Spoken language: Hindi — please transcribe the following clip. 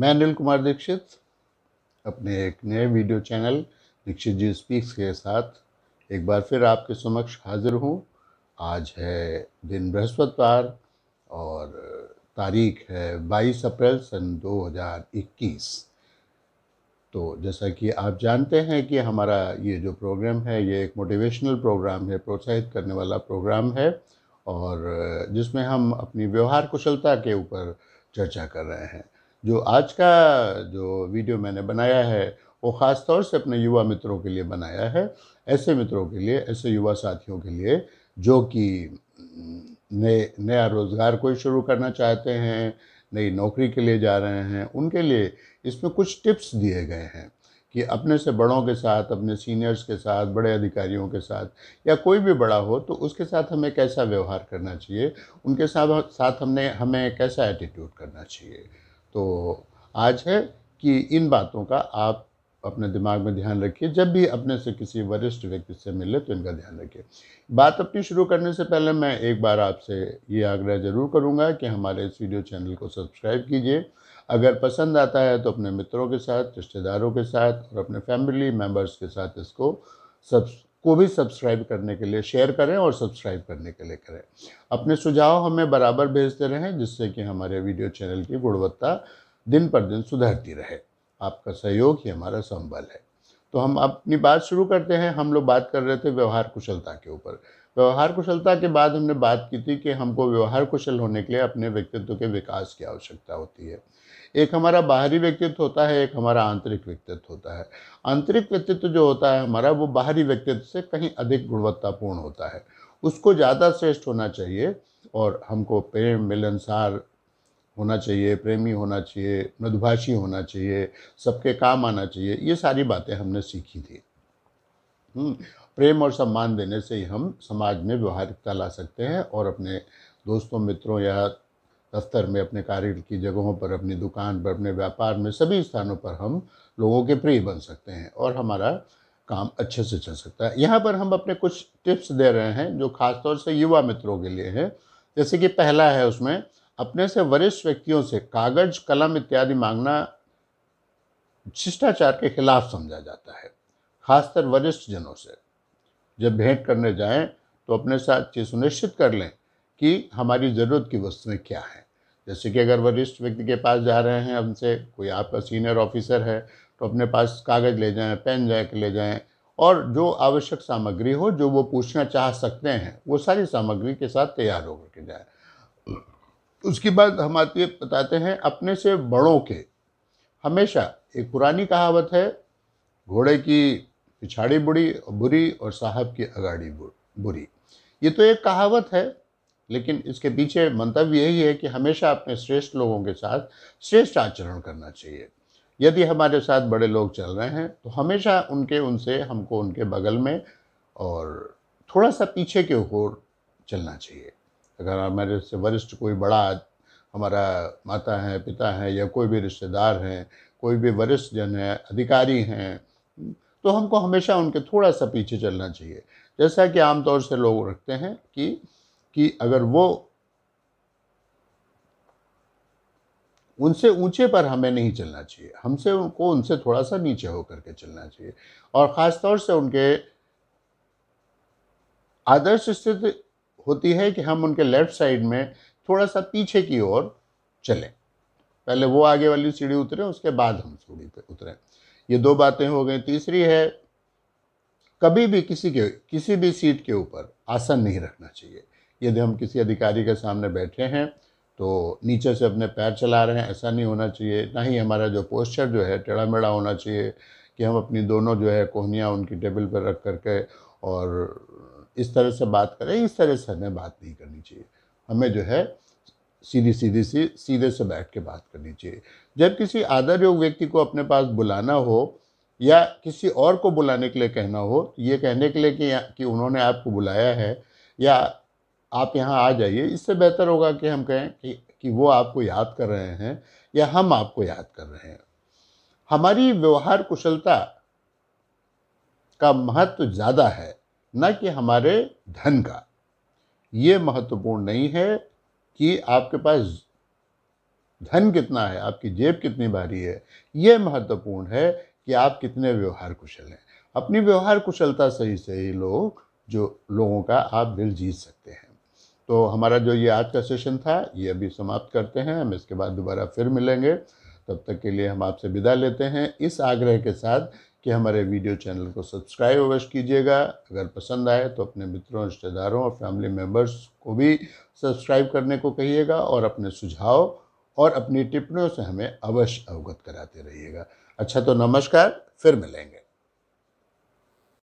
मैं अनिल कुमार दीक्षित अपने एक नए video channel Dikshit ji speaks के साथ एक बार फिर आपके समक्ष हाजिर हूँ आज है दिन बृहस्पतिवार और तारीख है 22 अप्रैल सन 2021 तो जैसा कि आप जानते हैं कि हमारा ये जो प्रोग्राम है ये एक मोटिवेशनल प्रोग्राम है प्रोत्साहित करने वाला प्रोग्राम है और जिसमें हम अपनी व्यवहार कुशलता के ऊपर चर्चा कर रहे हैं जो आज का जो वीडियो मैंने बनाया है वो ख़ास तौर से अपने युवा मित्रों के लिए बनाया है ऐसे मित्रों के लिए ऐसे युवा साथियों के लिए जो कि नए नया रोज़गार कोई शुरू करना चाहते हैं नई नौकरी के लिए जा रहे हैं उनके लिए इसमें कुछ टिप्स दिए गए हैं कि अपने से बड़ों के साथ अपने सीनियर्स के साथ बड़े अधिकारियों के साथ या कोई भी बड़ा हो तो उसके साथ हमें कैसा व्यवहार करना चाहिए उनके साथ साथ हमने हमें कैसा एटीट्यूड करना चाहिए तो आज है कि इन बातों का आप अपने दिमाग में ध्यान रखिए जब भी अपने से किसी वरिष्ठ व्यक्ति से मिले तो इनका ध्यान रखिए बात अपनी शुरू करने से पहले मैं एक बार आपसे ये आग्रह ज़रूर करूंगा कि हमारे इस वीडियो चैनल को सब्सक्राइब कीजिए अगर पसंद आता है तो अपने मित्रों के साथ रिश्तेदारों के साथ और अपने फैमिली मेम्बर्स के साथ इसको सब्स को भी सब्सक्राइब करने के लिए शेयर करें और सब्सक्राइब करने के लिए करें अपने सुझाव हमें बराबर भेजते रहें जिससे कि हमारे वीडियो चैनल की गुणवत्ता दिन पर दिन सुधरती रहे आपका सहयोग ही हमारा संबल है तो हम अपनी बात शुरू करते हैं हम लोग बात कर रहे थे व्यवहार कुशलता के ऊपर व्यवहार कुशलता के बाद हमने बात की थी कि हमको व्यवहार कुशल होने के लिए अपने व्यक्तित्व के विकास की आवश्यकता होती है एक हमारा बाहरी व्यक्तित्व होता है एक हमारा आंतरिक व्यक्तित्व होता है आंतरिक व्यक्तित्व जो होता है हमारा वो बाहरी व्यक्तित्व से कहीं अधिक गुणवत्तापूर्ण होता है उसको ज़्यादा श्रेष्ठ होना चाहिए और हमको प्रेम मिलनसार होना चाहिए प्रेमी होना चाहिए मृदुभाषी होना चाहिए सबके काम आना चाहिए ये सारी बातें हमने सीखी थी हम्म, प्रेम और सम्मान देने से ही हम समाज में व्यवहारिकता ला सकते हैं और अपने दोस्तों मित्रों या दफ्तर में अपने कार्य की जगहों पर अपनी दुकान पर अपने व्यापार में सभी स्थानों पर हम लोगों के प्रिय बन सकते हैं और हमारा काम अच्छे से चल सकता है यहाँ पर हम अपने कुछ टिप्स दे रहे हैं जो खासतौर से युवा मित्रों के लिए हैं जैसे कि पहला है उसमें अपने से वरिष्ठ व्यक्तियों से कागज कलम इत्यादि मांगना शिष्टाचार के खिलाफ समझा जाता है खासकर वरिष्ठ जनों से जब भेंट करने जाएं तो अपने साथ ये सुनिश्चित कर लें कि हमारी ज़रूरत की वस्तुएं क्या हैं जैसे कि अगर वरिष्ठ व्यक्ति के पास जा रहे हैं हमसे कोई आपका सीनियर ऑफिसर है तो अपने पास कागज़ ले जाएं पेन जैक ले जाएं और जो आवश्यक सामग्री हो जो वो पूछना चाह सकते हैं वो सारी सामग्री के साथ तैयार होकर के जाए उसके बाद हम आपके बताते हैं अपने से बड़ों के हमेशा एक पुरानी कहावत है घोड़े की पिछाड़ी बुढ़ी बुरी और साहब की अगाड़ी बुरी ये तो एक कहावत है लेकिन इसके पीछे मंतव्य यही है कि हमेशा अपने श्रेष्ठ लोगों के साथ श्रेष्ठ आचरण करना चाहिए यदि हमारे साथ बड़े लोग चल रहे हैं तो हमेशा उनके उनसे हमको उनके बगल में और थोड़ा सा पीछे के ओर चलना चाहिए अगर हमारे से वरिष्ठ कोई बड़ा हमारा माता है पिता है या कोई भी रिश्तेदार हैं कोई भी वरिष्ठ जन है अधिकारी हैं तो हमको हमेशा उनके थोड़ा सा पीछे चलना चाहिए जैसा कि आमतौर से लोग रखते हैं कि कि अगर वो उनसे ऊंचे पर हमें नहीं चलना चाहिए हमसे उनको उनसे थोड़ा सा नीचे होकर के चलना चाहिए और ख़ास तौर से उनके आदर्श स्थिति होती है कि हम उनके लेफ्ट साइड में थोड़ा सा पीछे की ओर चलें पहले वो आगे वाली सीढ़ी उतरे उसके बाद हम सीढ़ी पे उतरें ये दो बातें हो गई तीसरी है कभी भी किसी के किसी भी सीट के ऊपर आसन नहीं रखना चाहिए यदि हम किसी अधिकारी के सामने बैठे हैं तो नीचे से अपने पैर चला रहे हैं ऐसा नहीं होना चाहिए ना ही हमारा जो पोस्चर जो है टेढ़ा मेढ़ा होना चाहिए कि हम अपनी दोनों जो है कोहनियाँ उनकी टेबल पर रख करके और इस तरह से बात करें इस तरह से हमें बात नहीं करनी चाहिए हमें जो है सीधी सीधी सी सीधे से बैठ के बात करनी चाहिए जब किसी आदर योग व्यक्ति को अपने पास बुलाना हो या किसी और को बुलाने के लिए कहना हो तो ये कहने के लिए कि कि उन्होंने आपको बुलाया है या आप यहाँ आ जाइए इससे बेहतर होगा कि हम कहें कि, कि वो आपको याद कर रहे हैं या हम आपको याद कर रहे हैं हमारी व्यवहार कुशलता का महत्व ज़्यादा है न कि हमारे धन का ये महत्वपूर्ण नहीं है कि आपके पास धन कितना है आपकी जेब कितनी भारी है यह महत्वपूर्ण है कि आप कितने व्यवहार कुशल हैं अपनी व्यवहार कुशलता से ही सही लोग जो लोगों का आप दिल जीत सकते हैं तो हमारा जो ये आज का सेशन था ये अभी समाप्त करते हैं हम इसके बाद दोबारा फिर मिलेंगे तब तक के लिए हम आपसे विदा लेते हैं इस आग्रह के साथ कि हमारे वीडियो चैनल को सब्सक्राइब अवश्य कीजिएगा अगर पसंद आए तो अपने मित्रों रिश्तेदारों और फैमिली मेम्बर्स को भी सब्सक्राइब करने को कहिएगा और अपने सुझाव और अपनी टिप्पणियों से हमें अवश्य अवगत कराते रहिएगा अच्छा तो नमस्कार फिर मिलेंगे